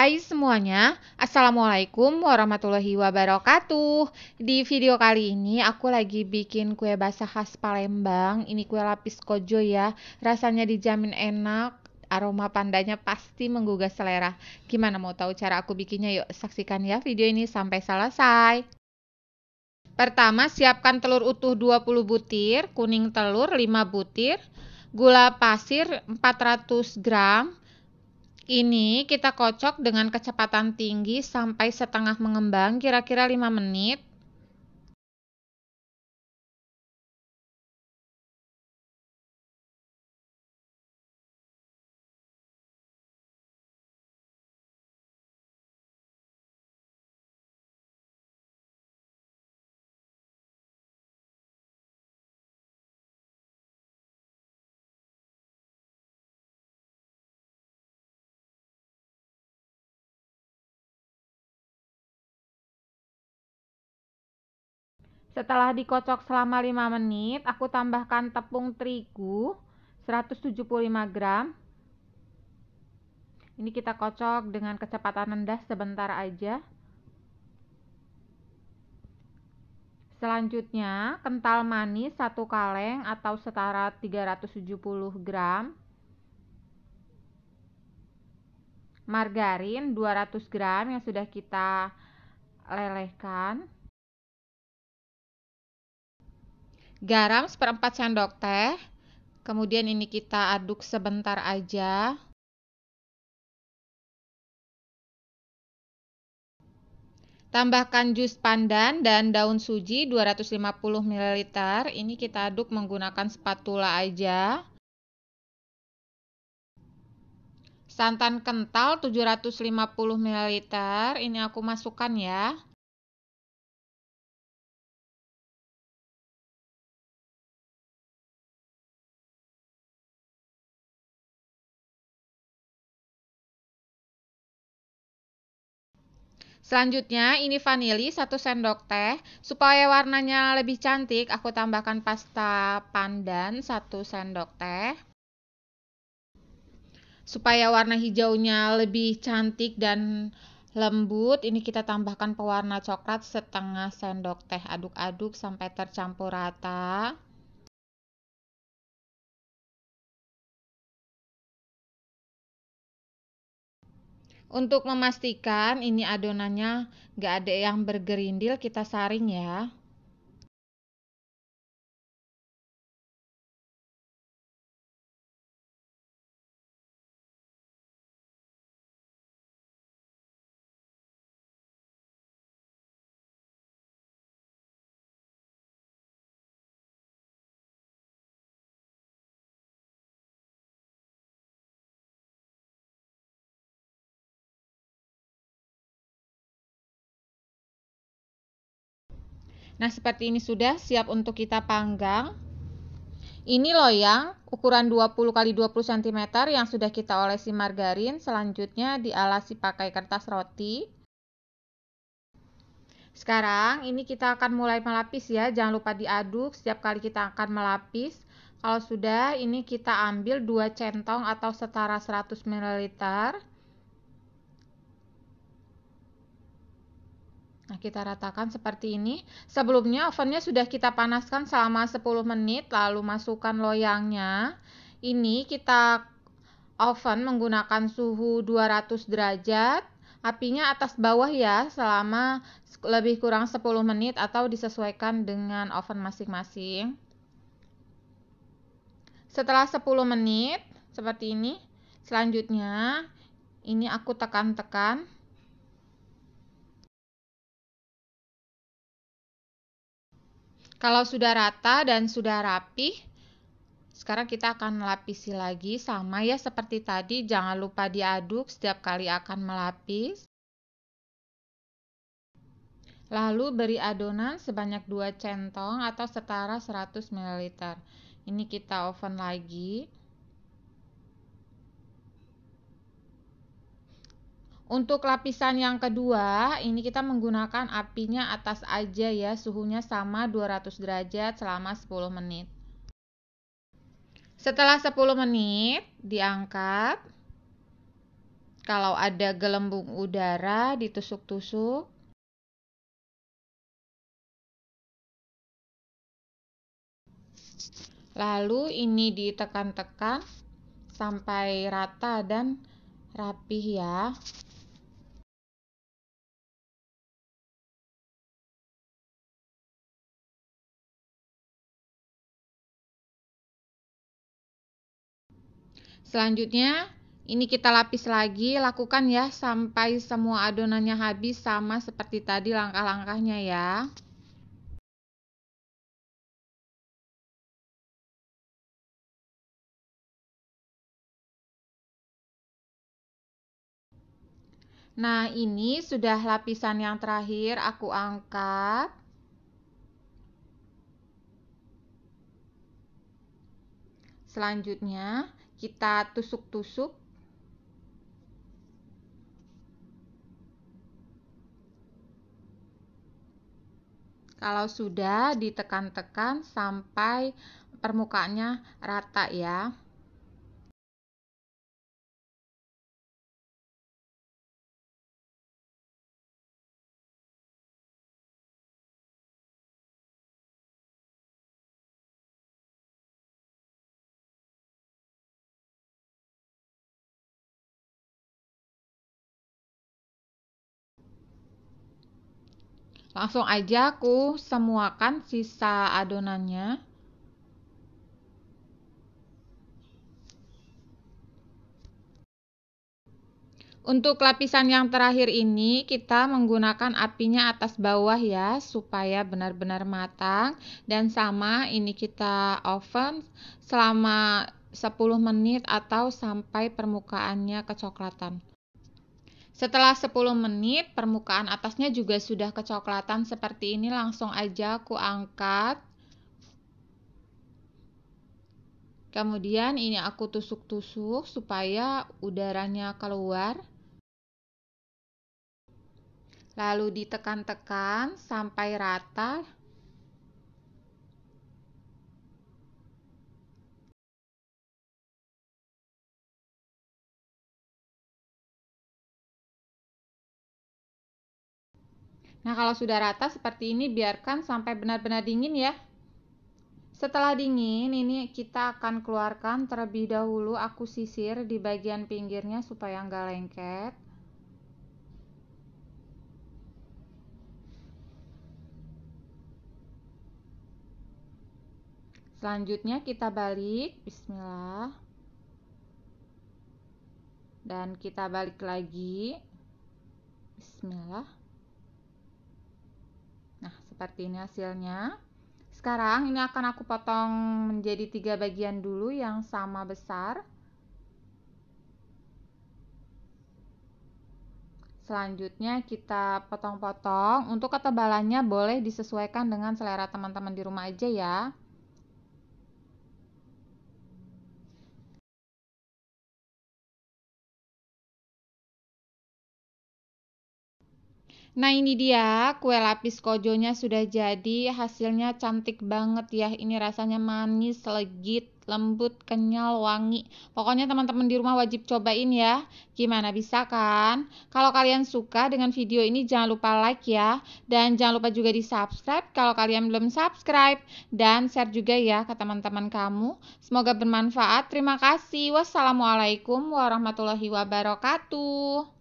Hai semuanya, Assalamualaikum warahmatullahi wabarakatuh Di video kali ini aku lagi bikin kue basah khas Palembang Ini kue lapis kojo ya, rasanya dijamin enak aroma pandanya pasti menggugah selera. Gimana mau tahu cara aku bikinnya? Yuk saksikan ya video ini sampai selesai. Pertama, siapkan telur utuh 20 butir, kuning telur 5 butir, gula pasir 400 gram, ini kita kocok dengan kecepatan tinggi sampai setengah mengembang kira-kira 5 menit. Setelah dikocok selama 5 menit, aku tambahkan tepung terigu 175 gram. Ini kita kocok dengan kecepatan rendah sebentar aja. Selanjutnya, kental manis 1 kaleng atau setara 370 gram. Margarin 200 gram yang sudah kita lelehkan. garam seperempat sendok teh. Kemudian ini kita aduk sebentar aja. Tambahkan jus pandan dan daun suji 250 ml. Ini kita aduk menggunakan spatula aja. Santan kental 750 ml. Ini aku masukkan ya. Selanjutnya ini vanili 1 sendok teh. Supaya warnanya lebih cantik, aku tambahkan pasta pandan 1 sendok teh. Supaya warna hijaunya lebih cantik dan lembut, ini kita tambahkan pewarna coklat setengah sendok teh aduk-aduk sampai tercampur rata. Untuk memastikan ini adonannya nggak ada yang bergerindil, kita saring ya. Nah, seperti ini sudah siap untuk kita panggang. Ini loyang ukuran 20 x 20 cm yang sudah kita olesi margarin, selanjutnya dialasi pakai kertas roti. Sekarang ini kita akan mulai melapis ya, jangan lupa diaduk setiap kali kita akan melapis. Kalau sudah, ini kita ambil 2 centong atau setara 100 ml. Nah, kita ratakan seperti ini. Sebelumnya ovennya sudah kita panaskan selama 10 menit, lalu masukkan loyangnya. Ini kita oven menggunakan suhu 200 derajat. Apinya atas bawah ya, selama lebih kurang 10 menit atau disesuaikan dengan oven masing-masing. Setelah 10 menit, seperti ini. Selanjutnya, ini aku tekan-tekan Kalau sudah rata dan sudah rapi, sekarang kita akan melapisi lagi sama ya seperti tadi, jangan lupa diaduk setiap kali akan melapis. Lalu beri adonan sebanyak 2 centong atau setara 100 ml. Ini kita oven lagi. Untuk lapisan yang kedua, ini kita menggunakan apinya atas aja ya, suhunya sama 200 derajat selama 10 menit. Setelah 10 menit, diangkat. Kalau ada gelembung udara, ditusuk-tusuk. Lalu ini ditekan-tekan sampai rata dan rapih ya. Selanjutnya, ini kita lapis lagi, lakukan ya sampai semua adonannya habis sama seperti tadi langkah-langkahnya ya. Nah, ini sudah lapisan yang terakhir aku angkat. Selanjutnya, kita tusuk-tusuk kalau sudah ditekan-tekan sampai permukaannya rata ya Langsung aja aku semuakan sisa adonannya. Untuk lapisan yang terakhir ini kita menggunakan apinya atas bawah ya supaya benar-benar matang dan sama ini kita oven selama 10 menit atau sampai permukaannya kecoklatan. Setelah 10 menit, permukaan atasnya juga sudah kecoklatan seperti ini. Langsung aja aku angkat. Kemudian ini aku tusuk-tusuk supaya udaranya keluar. Lalu ditekan-tekan sampai rata. Nah, kalau sudah rata seperti ini, biarkan sampai benar-benar dingin ya. Setelah dingin, ini kita akan keluarkan terlebih dahulu. Aku sisir di bagian pinggirnya supaya nggak lengket. Selanjutnya kita balik, bismillah. Dan kita balik lagi. Bismillah seperti ini hasilnya sekarang ini akan aku potong menjadi tiga bagian dulu yang sama besar selanjutnya kita potong-potong untuk ketebalannya boleh disesuaikan dengan selera teman-teman di rumah aja ya Nah ini dia kue lapis kojonya sudah jadi hasilnya cantik banget ya ini rasanya manis legit lembut kenyal wangi pokoknya teman-teman di rumah wajib cobain ya gimana bisa kan kalau kalian suka dengan video ini jangan lupa like ya dan jangan lupa juga di subscribe kalau kalian belum subscribe dan share juga ya ke teman-teman kamu semoga bermanfaat terima kasih wassalamualaikum warahmatullahi wabarakatuh